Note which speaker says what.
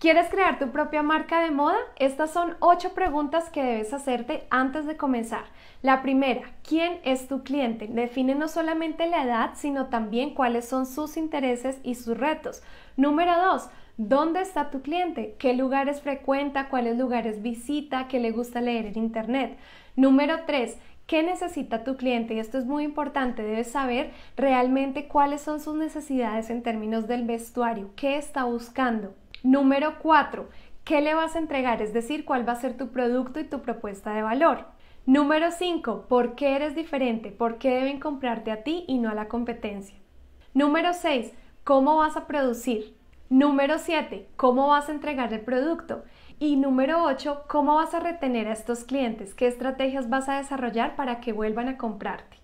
Speaker 1: ¿Quieres crear tu propia marca de moda? Estas son 8 preguntas que debes hacerte antes de comenzar. La primera, ¿quién es tu cliente? Define no solamente la edad, sino también cuáles son sus intereses y sus retos. Número 2, ¿Dónde está tu cliente? ¿Qué lugares frecuenta? ¿Cuáles lugares visita? ¿Qué le gusta leer en Internet? Número 3. ¿Qué necesita tu cliente? Y esto es muy importante, debes saber realmente cuáles son sus necesidades en términos del vestuario, qué está buscando. Número 4. ¿Qué le vas a entregar? Es decir, cuál va a ser tu producto y tu propuesta de valor. Número 5. ¿Por qué eres diferente? ¿Por qué deben comprarte a ti y no a la competencia? Número 6. ¿Cómo vas a producir? Número 7. ¿Cómo vas a entregar el producto? Y número 8. ¿Cómo vas a retener a estos clientes? ¿Qué estrategias vas a desarrollar para que vuelvan a comprarte?